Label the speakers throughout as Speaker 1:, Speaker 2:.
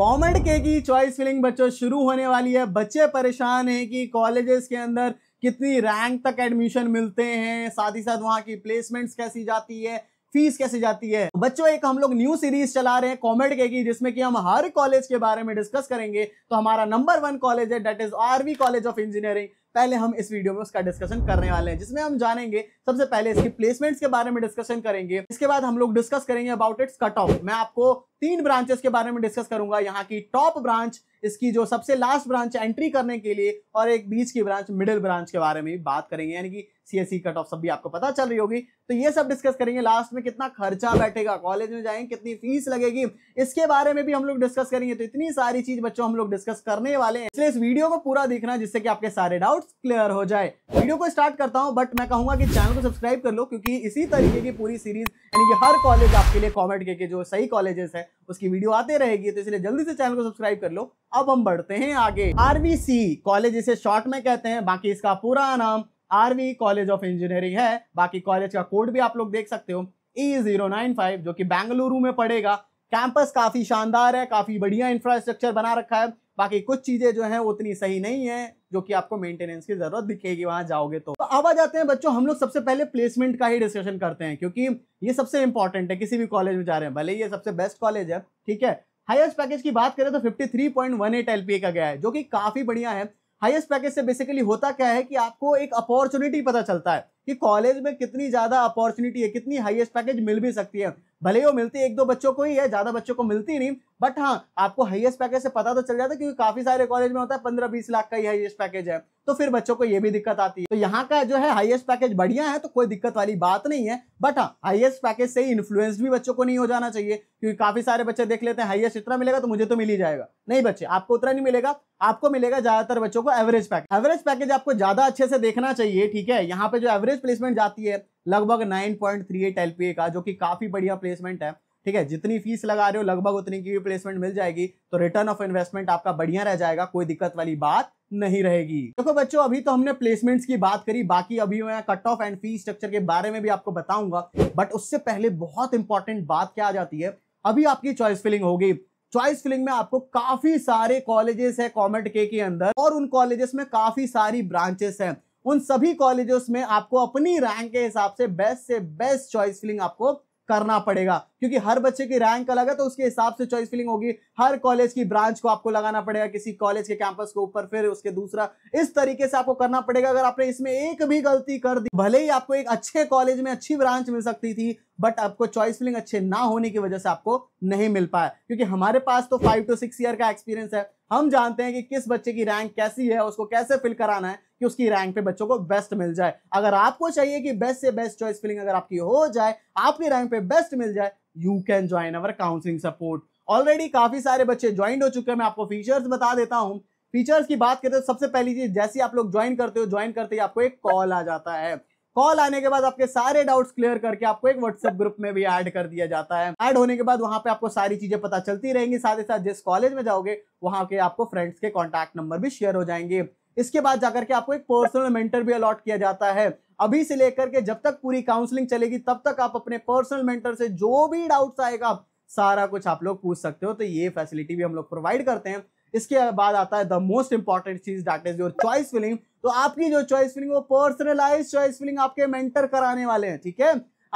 Speaker 1: comment के की choice filling बच्चों शुरू होने वाली है बच्चे परेशान हैं कि कॉलेजेस के अंदर कितनी रैंक तक एडमिशन मिलते हैं साथ ही साथ वहाँ की प्लेसमेंट्स कैसी जाती है फीस कैसे जाती है बच्चों एक हम लोग न्यू सीरीज चला रहे हैं कॉमेड के की जिसमें कि हम हर कॉलेज के बारे में डिस्कस करेंगे तो हमारा नंबर वन कॉलेज है that is RV college of engineering पहले हम इस वीडियो में उसका डिस्कशन करने वाले हैं जिसमें हम जानेंगे सबसे पहले इसकी प्लेसमेंट्स के बारे में डिस्कशन करेंगे इसके बाद हम लोग डिस्कस करेंगे अबाउट इट्स कट ऑफ मैं आपको तीन ब्रांचेस के बारे में डिस्कस करूंगा यहाँ की टॉप ब्रांच इसकी जो सबसे लास्ट ब्रांच एंट्री करने के लिए और एक बीच की ब्रांच मिडिल ब्रांच के बारे में भी बात करेंगे यानी कि सीएससी कट ऑफ सब भी आपको पता चल रही होगी तो ये सब डिस्कस करेंगे लास्ट में कितना खर्चा बैठेगा कॉलेज में जाएंगे कितनी फीस लगेगी इसके बारे में भी हम लोग डिस्कस करेंगे तो इतनी सारी चीज बच्चों हम लोग डिस्कस करने वाले हैं इसलिए इस वीडियो को पूरा देखना जिससे कि आपके सारे डाउट्स क्लियर हो जाए वीडियो को स्टार्ट करता हूं बट मैं कहूंगा कि चैनल को सब्सक्राइब कर लो क्योंकि इसी तरीके की पूरी सीरीज यानी कि हर कॉलेज आपके लिए कॉमेंट के, के जो सही कॉलेजेस है उसकी वीडियो आते रहेगी तो इसलिए जल्दी से चैनल को सब्सक्राइब कर लो अब हम बढ़ते हैं आगे आरवीसी कॉलेज इसे शॉर्ट में कहते हैं बाकी इसका पूरा नाम आरवी कॉलेज ऑफ इंजीनियरिंग है बाकी कॉलेज का कोड भी आप लोग देख सकते हो ई जीरो नाइन फाइव जो कि बेंगलुरु में पड़ेगा कैंपस काफी शानदार है काफी बढ़िया इंफ्रास्ट्रक्चर बना रखा है बाकी कुछ चीज़ें जो हैं उतनी सही नहीं है जो कि आपको मेंटेनेंस की ज़रूरत दिखेगी वहां जाओगे तो।, तो।, अब आ जाते हैं बच्चों हम लोग सबसे पहले प्लेसमेंट का ही डिस्कशन करते हैं क्योंकि ये सबसे इंपॉर्टेंट है किसी भी कॉलेज में जा रहे हैं भले ये सबसे बेस्ट कॉलेज है ठीक है हाईएस्ट पैकेज की बात करें तो fifty three point one eight LPA का गया है जो कि काफ़ी बढ़िया है हाईएस्ट पैकेज से बेसिकली होता क्या है कि आपको एक अपॉर्चुनिटी पता चलता है कि कॉलेज में कितनी ज़्यादा अपॉर्चुनिटी है कितनी हाईएस्ट पैकेज मिल भी सकती है भले ही वो मिलती एक दो बच्चों को ही है ज़्यादा बच्चों को मिलती नहीं बट हाँ आपको हाईएस्ट पैकेज से पता तो चल जाता है क्योंकि काफ़ी सारे कॉलेज में होता है पंद्रह बीस लाख का ही हाईएस्ट पैकेज है तो फिर बच्चों को ये भी दिक्कत आती है तो यहाँ का जो है हाईएस्ट पैकेज बढ़िया है तो कोई दिक्कत वाली बात नहीं है बट हाँ हाईएस्ट पैकेज से ही इन्फ्लुएंस भी बच्चों को नहीं हो जाना चाहिए क्योंकि काफ़ी सारे बच्चे देख लेते हैं हाईएस्ट इतना मिलेगा तो मुझे तो मिल ही जाएगा नहीं बच्चे आपको उतना नहीं मिलेगा आपको मिलेगा ज़्यादातर बच्चों को एवरेज पैकेज एवरेज पैकेज आपको ज़्यादा अच्छे से देखना चाहिए ठीक है यहाँ पे जो एवरेज प्लेसमेंट जाती है लगभग 9.38 ए का जो कि काफ़ी बढ़िया प्लेसमेंट है ठीक है जितनी फीस लगा रहे हो लगभग उतनी की भी प्लेसमेंट मिल जाएगी तो रिटर्न ऑफ इन्वेस्टमेंट आपका बढ़िया रह जाएगा कोई दिक्कत वाली बात नहीं रहेगी देखो बच्चों अभी तो हमने प्लेसमेंट्स की बात करी बाकी अभी मैं cut off and fee structure के बारे में भी आपको बताऊंगा बट उससे पहले बहुत इंपॉर्टेंट बात क्या आ जाती है अभी आपकी चॉइस फिलिंग होगी चॉइस फिलिंग में आपको काफी सारे कॉलेजेस है कॉमेंट के के अंदर और उन कॉलेजेस में काफी सारी ब्रांचेस हैं उन सभी कॉलेजेस में आपको अपनी रैंक के हिसाब से बेस्ट से बेस्ट चॉइस फिलिंग आपको करना पड़ेगा क्योंकि हर बच्चे की रैंक अलग है तो उसके हिसाब से चॉइस फिलिंग होगी हर कॉलेज की ब्रांच को आपको लगाना पड़ेगा किसी कॉलेज के कैंपस के ऊपर फिर उसके दूसरा इस तरीके से आपको करना पड़ेगा अगर आपने इसमें एक भी गलती कर दी भले ही आपको एक अच्छे कॉलेज में अच्छी ब्रांच मिल सकती थी बट आपको चॉइस फिलिंग अच्छे ना होने की वजह से आपको नहीं मिल पाया क्योंकि हमारे पास तो फाइव टू सिक्स ईयर का एक्सपीरियंस है हम जानते हैं कि किस बच्चे की रैंक कैसी है उसको कैसे फिल कराना है कि उसकी रैंक पे बच्चों को बेस्ट मिल जाए अगर आपको चाहिए कि बेस्ट से बेस्ट चॉइस फिलिंग अगर आपकी हो जाए आपकी रैंक पे बेस्ट मिल जाए you can join our counselling support already काफी सारे बच्चे ज्वाइन हो चुके हैं मैं आपको फीचर्स बता देता हूँ फीचर्स की बात करते हैं तो सबसे पहली चीज जैसे आप लोग ज्वाइन करते हो ज्वाइन करते ही आपको एक कॉल आ जाता है कॉल आने के बाद आपके सारे डाउट्स क्लियर करके आपको एक व्हाट्सएप ग्रुप में भी ऐड कर दिया जाता है ऐड होने के बाद वहां पे आपको सारी चीजें पता चलती रहेंगी साथ ही साथ जिस कॉलेज में जाओगे वहां के आपको फ्रेंड्स के कॉन्टैक्ट नंबर भी शेयर हो जाएंगे इसके बाद जाकर के आपको एक पर्सनल मेंटर भी अलॉट किया जाता है अभी से लेकर के जब तक पूरी काउंसलिंग चलेगी तब तक आप अपने पर्सनल मेंटर से जो भी डाउट्स आएगा सारा कुछ आप लोग पूछ सकते हो तो ये फैसिलिटी भी हम लोग प्रोवाइड करते हैं इसके बाद आता है द मोस्ट इंपॉर्टेंट चीज that is your choice filling तो आपकी जो चॉइस फिलिंग वो पर्सनलाइज चॉइस फिलिंग आपके मेंटर कराने वाले हैं ठीक है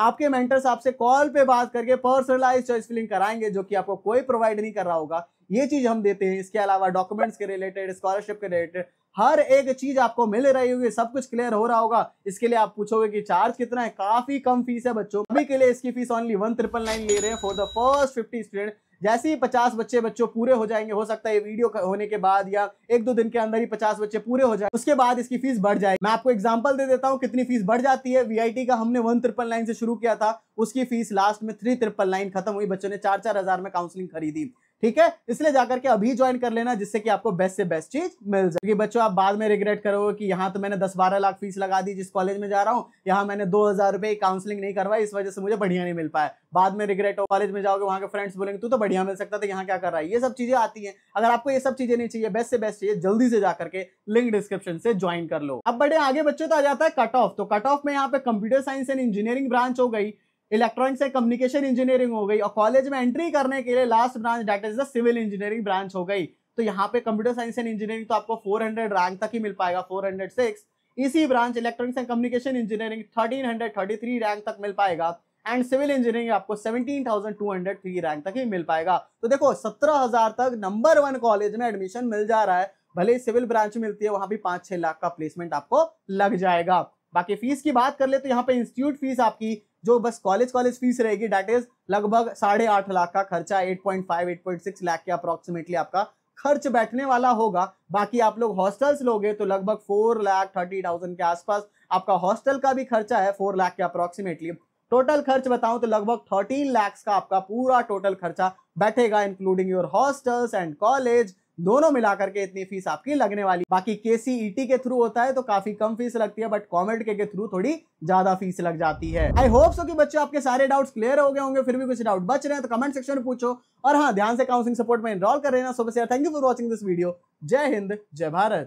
Speaker 1: आपके मेंटर्स आपसे कॉल पे बात करके पर्सनलाइज चॉइस फिलिंग कराएंगे जो कि आपको कोई प्रोवाइड नहीं कर रहा होगा ये चीज हम देते हैं इसके अलावा डॉक्यूमेंट्स के रिलेटेड स्कॉलरशिप के रिलेटेड हर एक चीज आपको मिल रही होगी सब कुछ क्लियर हो रहा होगा इसके लिए आप पूछोगे कि चार्ज कितना है काफी कम फीस है बच्चों अभी के लिए इसकी fees only one triple nine ले रहे हैं for the first fifty student जैसे ही पचास बच्चे बच्चों पूरे हो जाएंगे हो सकता है वीडियो होने के बाद या एक दो दिन के अंदर ही पचास बच्चे पूरे हो जाए उसके बाद इसकी फीस बढ़ जाएगी मैं आपको एग्जाम्पल दे देता हूँ कितनी फीस बढ़ जाती है वी का हमने वन ट्रिपल नाइन से शुरू किया था उसकी फीस लास्ट में थ्री ट्रिपल नाइन खत्म हुई बच्चों ने चार चार हजार में काउंसलिंग खरीदी ठीक है इसलिए जाकर के अभी ज्वाइन कर लेना जिससे कि आपको बेस्ट से बेस्ट चीज मिल जाए क्योंकि बच्चों आप बाद में रिग्रेट करोगे कि यहाँ तो मैंने दस बारह लाख फीस लगा दी जिस कॉलेज में जा रहा हूँ यहाँ मैंने दो हजार रुपये काउंसलिंग नहीं करवाई इस वजह से मुझे बढ़िया नहीं मिल पाया बाद में रिग्रेट हो कॉलेज में जाओगे वहाँ के फ्रेंड्स बोलेंगे तू तो बढ़िया मिल सकता था यहाँ क्या कर रहा है ये सब चीजें आती है अगर आपको ये सब चीजें नहीं चाहिए बेस्ट से बेस्ट चाहिए जल्दी से जाकर के लिंक डिस्क्रिप्शन से ज्वाइन कर लो अब बड़े आगे बच्चों तो आ जाता है कट ऑफ तो कट ऑफ में यहाँ पे computer science and engineering branch हो गई इलेक्ट्रॉनिक्स एंड कम्युनिकेशन इंजीनियरिंग हो गई और कॉलेज में एंट्री करने के लिए last branch that is the civil engineering branch हो गई तो यहाँ पे कंप्यूटर साइंस एंड इंजीनियरिंग तो आपको 400 रैंक तक ही मिल पाएगा 406 इसी branch electronics and communication engineering 1333 rank तक मिल पाएगा एंड सिविल इंजीनियरिंग आपको 17,203 रैंक तक ही मिल पाएगा तो देखो 17,000 तक नंबर वन कॉलेज में एडमिशन मिल जा रहा है भले ही सिविल ब्रांच मिलती है वहां भी पांच छह लाख का प्लेसमेंट आपको लग जाएगा बाकी फीस की बात कर ले तो यहाँ पे इंस्टीट्यूट फीस आपकी जो बस कॉलेज कॉलेज फीस रहेगी डेट इज लगभग साढ़े आठ लाख का खर्चा eight point five eight point six lakh के अप्रोक्सीमेटली आपका खर्च बैठने वाला होगा बाकी आप लोग हॉस्टल्स लोगे तो लगभग फोर लाख थर्टी थाउजेंड के आसपास आपका हॉस्टल का भी खर्चा है फोर लाख के अप्रोक्सीमेटली टोटल खर्च बताऊं तो लगभग थर्टीन लैक्स का आपका पूरा टोटल खर्चा बैठेगा including your hostels and college दोनों मिलाकर के इतनी फीस आपकी लगने वाली बाकी केसीईटी e के थ्रू होता है तो काफी कम फीस लगती है बट कॉमेंट के, के थ्रू थोड़ी ज्यादा फीस लग जाती है आई होप सो कि बच्चों आपके सारे डाउट्स क्लियर हो गए होंगे फिर भी कुछ डाउट बच रहे हैं तो कमेंट सेक्शन में पूछो और हाँ ध्यान से काउंसिलिंग सपोर्ट में इनरोल कर रहे हैं सुबह से thank you for watching this video जय हिंद जय भारत